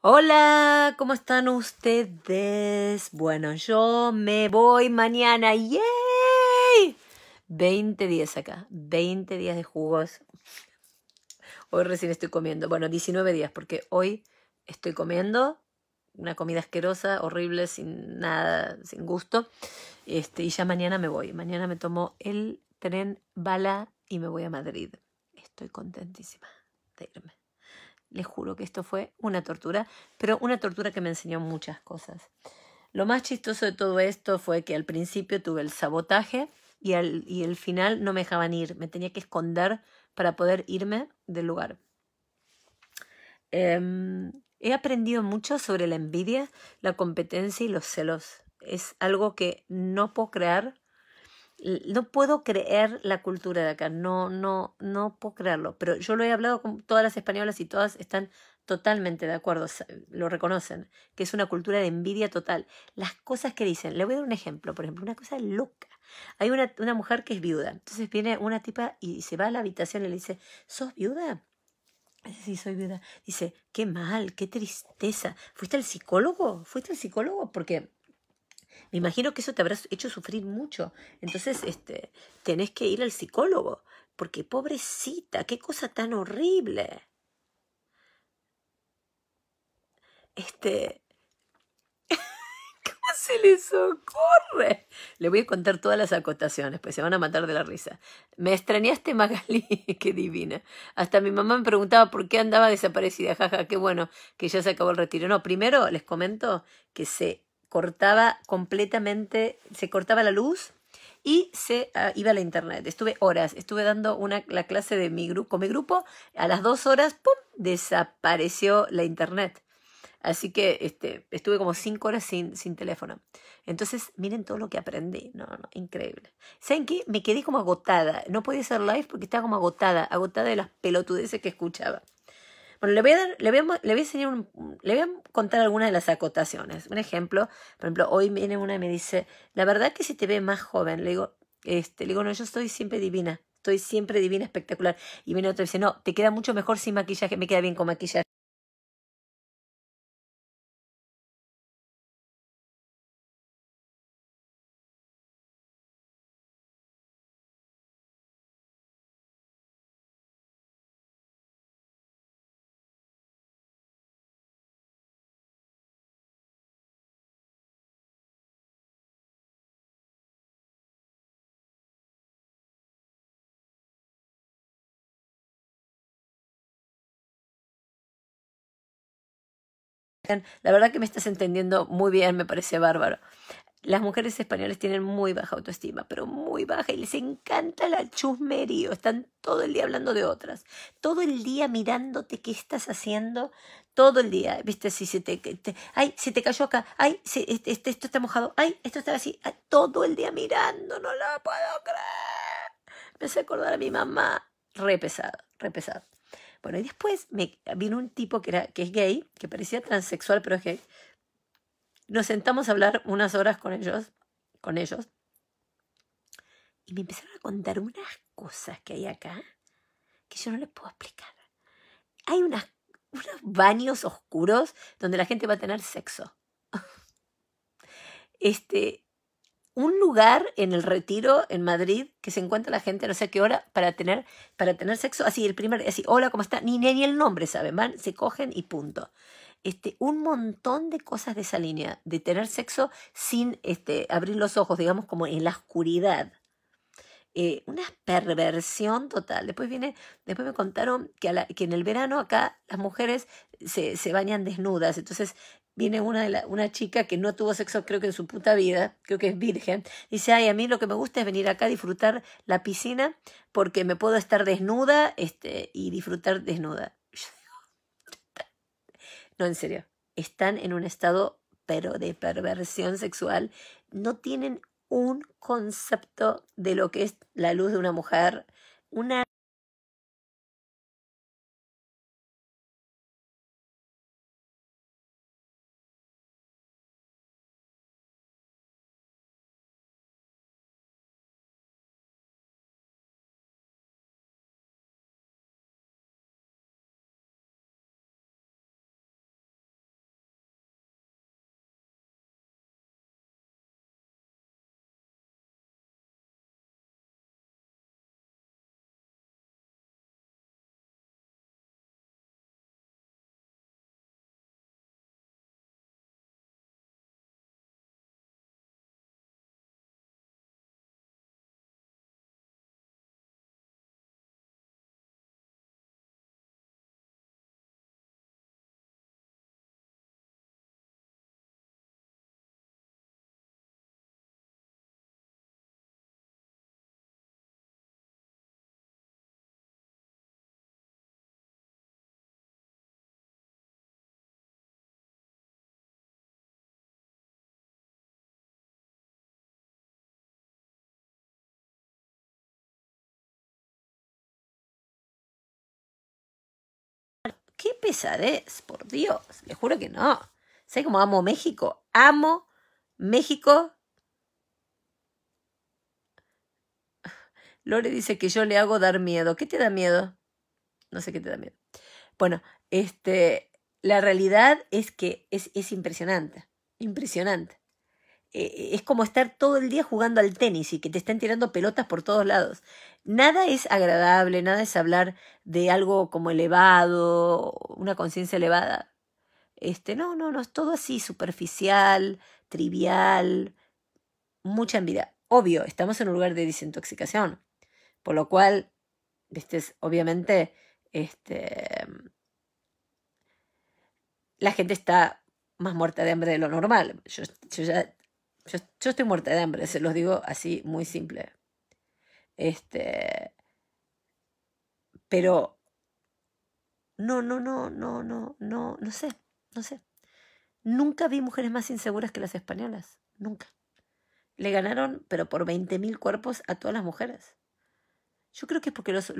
Hola, ¿cómo están ustedes? Bueno, yo me voy mañana. ¡Yay! 20 días acá, 20 días de jugos. Hoy recién estoy comiendo, bueno, 19 días, porque hoy estoy comiendo una comida asquerosa, horrible, sin nada, sin gusto. Este, y ya mañana me voy. Mañana me tomo el tren bala y me voy a Madrid. Estoy contentísima de irme. Les juro que esto fue una tortura, pero una tortura que me enseñó muchas cosas. Lo más chistoso de todo esto fue que al principio tuve el sabotaje y al el final no me dejaban ir, me tenía que esconder para poder irme del lugar. Em, he aprendido mucho sobre la envidia, la competencia y los celos. Es algo que no puedo crear no puedo creer la cultura de acá, no, no, no puedo creerlo, pero yo lo he hablado con todas las españolas y todas están totalmente de acuerdo, lo reconocen, que es una cultura de envidia total. Las cosas que dicen, le voy a dar un ejemplo, por ejemplo, una cosa loca. Hay una, una mujer que es viuda, entonces viene una tipa y se va a la habitación y le dice, ¿sos viuda? Sí, soy viuda. Dice, qué mal, qué tristeza. ¿Fuiste al psicólogo? ¿Fuiste al psicólogo? Porque me imagino que eso te habrá hecho sufrir mucho. Entonces, este, tenés que ir al psicólogo, porque pobrecita, qué cosa tan horrible. Este, ¿cómo se les ocurre? Le voy a contar todas las acotaciones, pues se van a matar de la risa. Me extrañaste, Magali, qué divina. Hasta mi mamá me preguntaba por qué andaba desaparecida, jaja, qué bueno que ya se acabó el retiro. No, primero les comento que se cortaba completamente, se cortaba la luz y se ah, iba a la internet. Estuve horas, estuve dando una, la clase de mi grupo, con mi grupo, a las dos horas, ¡pum!, desapareció la internet. Así que este, estuve como cinco horas sin, sin teléfono. Entonces, miren todo lo que aprendí. No, no, increíble. ¿Saben qué? Me quedé como agotada. No podía hacer live porque estaba como agotada, agotada de las pelotudeces que escuchaba. Bueno, le voy a, le voy a, le voy a enseñar le voy a contar algunas de las acotaciones. Un ejemplo, por ejemplo, hoy viene una y me dice, la verdad que si te ve más joven, le digo, este, le digo, no, yo estoy siempre divina, estoy siempre divina, espectacular. Y viene otra y dice, no, te queda mucho mejor sin maquillaje, me queda bien con maquillaje. La verdad que me estás entendiendo muy bien, me parece bárbaro. Las mujeres españolas tienen muy baja autoestima, pero muy baja, y les encanta la chusmerío. Están todo el día hablando de otras, todo el día mirándote qué estás haciendo, todo el día, viste, si se te, ay, se te cayó acá, ay, este, este, esto está mojado, ay, esto está así, todo el día mirando, no lo puedo creer. Me hace acordar a mi mamá, re repesado y después me, vino un tipo que, era, que es gay, que parecía transexual, pero es gay. Nos sentamos a hablar unas horas con ellos, con ellos. Y me empezaron a contar unas cosas que hay acá que yo no les puedo explicar. Hay unas, unos baños oscuros donde la gente va a tener sexo. Este, un lugar en el retiro en Madrid que se encuentra la gente no sé qué hora para tener para tener sexo así el primer así hola cómo está ni ni el nombre saben van se cogen y punto este un montón de cosas de esa línea de tener sexo sin este abrir los ojos digamos como en la oscuridad eh, una perversión total. Después viene, después me contaron que, que en el verano acá las mujeres se, se, bañan desnudas, entonces viene una, de una chica que no tuvo sexo creo que en su puta vida, creo que es virgen, dice, ay, a mí lo que me gusta es venir acá a disfrutar la piscina porque me puedo estar desnuda este, y disfrutar desnuda. No, en serio, están en un estado pero de perversión sexual, no tienen un concepto de lo que es la luz de una mujer, una qué pesadez, por Dios, le juro que no. sé cómo amo México? Amo México. Lore dice que yo le hago dar miedo. ¿Qué te da miedo? No sé qué te da miedo. Bueno, este, la realidad es que es impresionante, impresionante. Eh, es como estar todo el día jugando al tenis y que te están tirando pelotas por todos lados. Nada es agradable, nada es hablar de algo como elevado, una conciencia elevada. Este, no, no, no, es todo así superficial, trivial, mucha envidia. Obvio, estamos en un lugar de desintoxicación, por lo cual, este, obviamente, este, la gente está más muerta de hambre de lo normal. yo ya yo, estoy muerta de hambre, se los digo así, muy simple. Este. Pero. No, no, no, no, no, no, no sé, no sé. Nunca vi mujeres más inseguras que las españolas. Nunca. Le ganaron, pero por 20.000 cuerpos a todas las mujeres. Yo creo que es porque los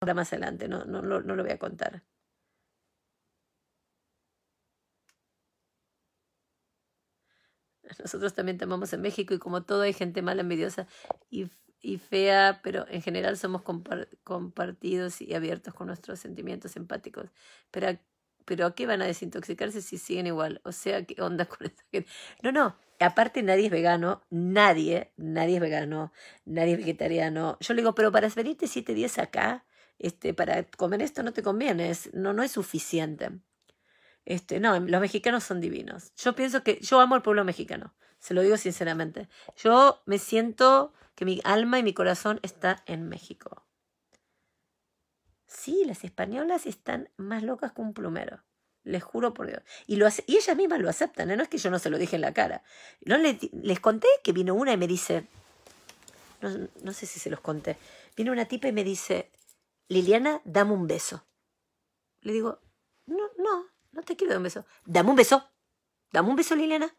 ahora más adelante, no, no, no, lo voy a contar. Nosotros también tomamos en México y como todo hay gente mala, envidiosa y, y fea, pero en general somos compartidos y abiertos con nuestros sentimientos empáticos. Pero, pero ¿a qué van a desintoxicarse si siguen igual? O sea, ¿qué onda con esto? No, no, aparte nadie es vegano, nadie, nadie es vegano, nadie es vegetariano. Yo le digo, pero para venirte siete días acá, este, para comer esto no te conviene, no, no es suficiente. Este, no, los mexicanos son divinos. Yo pienso que yo amo al pueblo mexicano, se lo digo sinceramente. Yo me siento que mi alma y mi corazón está en México. Sí, las españolas están más locas que un plumero. Les juro por Dios. Y, lo y ellas mismas lo aceptan, ¿eh? no es que yo no se lo dije en la cara. No les, conté que vino una y me dice, no, no, sé si se los conté, vino una tipa y me dice, Liliana, dame un beso. Le digo, no, no, no te quiero dar un beso. Dame un beso. Dame un beso, Liliana.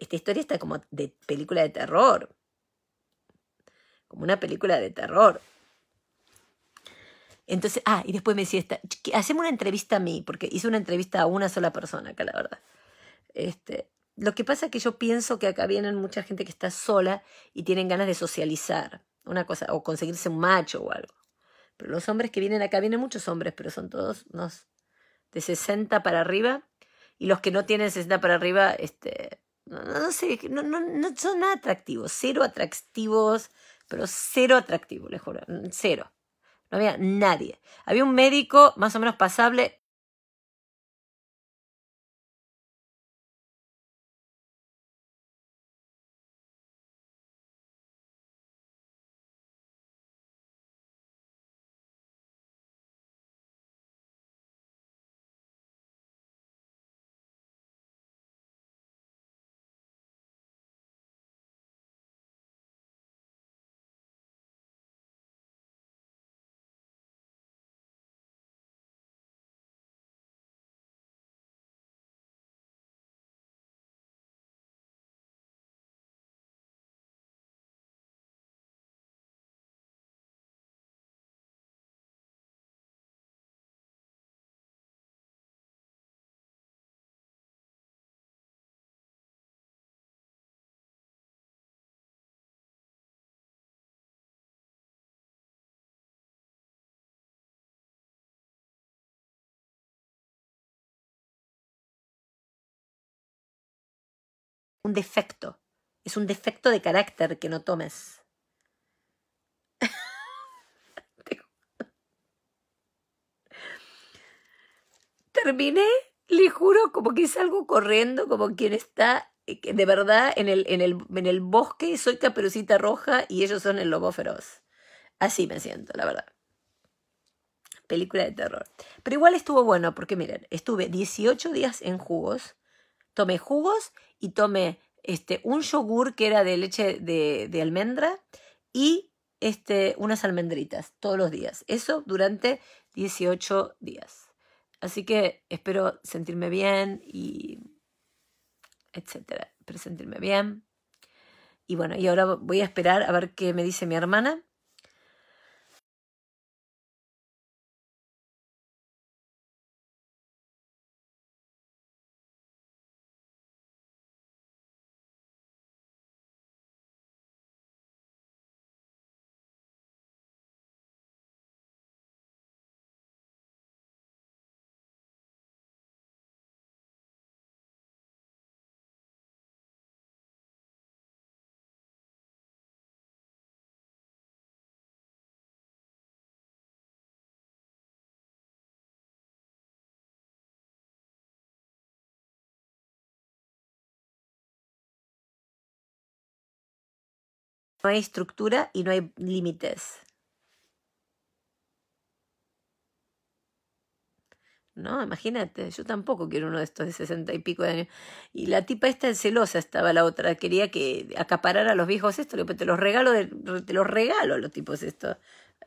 esta historia está como de película de terror. Como una película de terror. Entonces, ah, y después me decía, esta, hacemos una entrevista a mí, porque hice una entrevista a una sola persona acá, la verdad. Este, lo que pasa es que yo pienso que acá vienen mucha gente que está sola y tienen ganas de socializar, una cosa, o conseguirse un macho o algo. Pero los hombres que vienen acá, vienen muchos hombres, pero son todos unos de 60 para arriba, y los que no tienen 60 para arriba, este, no, sé, no, no, no son nada atractivos, cero atractivos, pero cero atractivo, les juro, cero. No había nadie. Había un médico más o menos pasable, un defecto. Es un defecto de carácter que no tomes. Terminé, le juro, como que salgo corriendo, como quien está eh, de verdad en el, en el, en el bosque, soy caperucita roja y ellos son el lobo feroz. Así me siento, la verdad película de terror. Pero igual estuvo bueno, porque miren, estuve 18 días en jugos, tomé jugos y tomé este, un yogur que era de leche de, de almendra y este, unas almendritas todos los días. Eso durante 18 días. Así que espero sentirme bien y etcétera, pero sentirme bien. Y bueno, y ahora voy a esperar a ver qué me dice mi hermana No hay estructura y no hay límites. ¿no? Imagínate, yo tampoco quiero uno de estos de sesenta y pico de años. Y la tipa esta celosa estaba la otra, quería que acaparara a los viejos esto. te los regalo, los regalo a los tipos estos,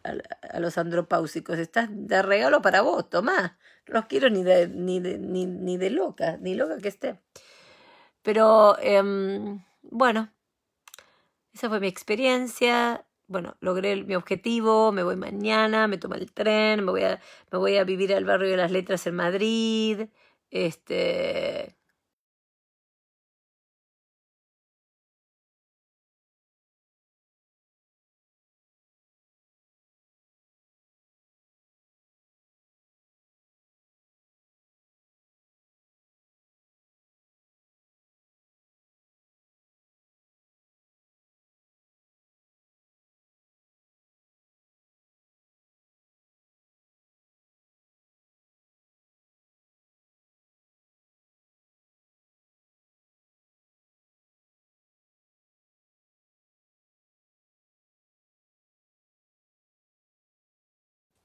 a, los andropáusicos, estás de regalo para vos, tomá, no los quiero ni de, loca, ni loca que esté. Pero, em, bueno, esa fue mi experiencia. Bueno, logré mi objetivo, me voy mañana, me tomo el tren, me voy a, me voy a vivir al barrio de las letras en Madrid. Este,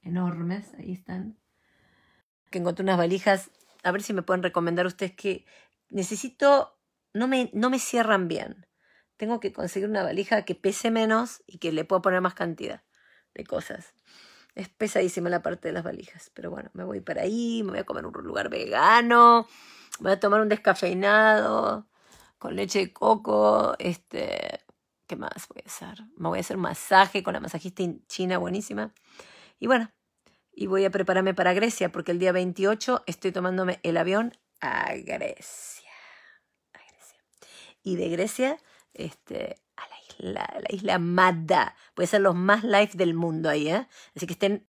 enormes, ahí están. Que encontré unas valijas, a ver si me pueden recomendar ustedes que necesito, no me, no me cierran bien. Tengo que conseguir una valija que pese menos y que le pueda poner más cantidad de cosas. Es pesadísima la parte de las valijas, pero bueno, me voy para ahí, me voy a comer un lugar vegano, voy a tomar un descafeinado con leche de coco, este, ¿qué más voy a hacer? Me voy a hacer un masaje con la masajista china buenísima. Y bueno, y voy a prepararme para Grecia porque el día 28 estoy tomándome el avión a Grecia. A Grecia. Y de Grecia este, a la isla, la isla Mada. Puede ser los más live del mundo ahí, ¿eh? Así que estén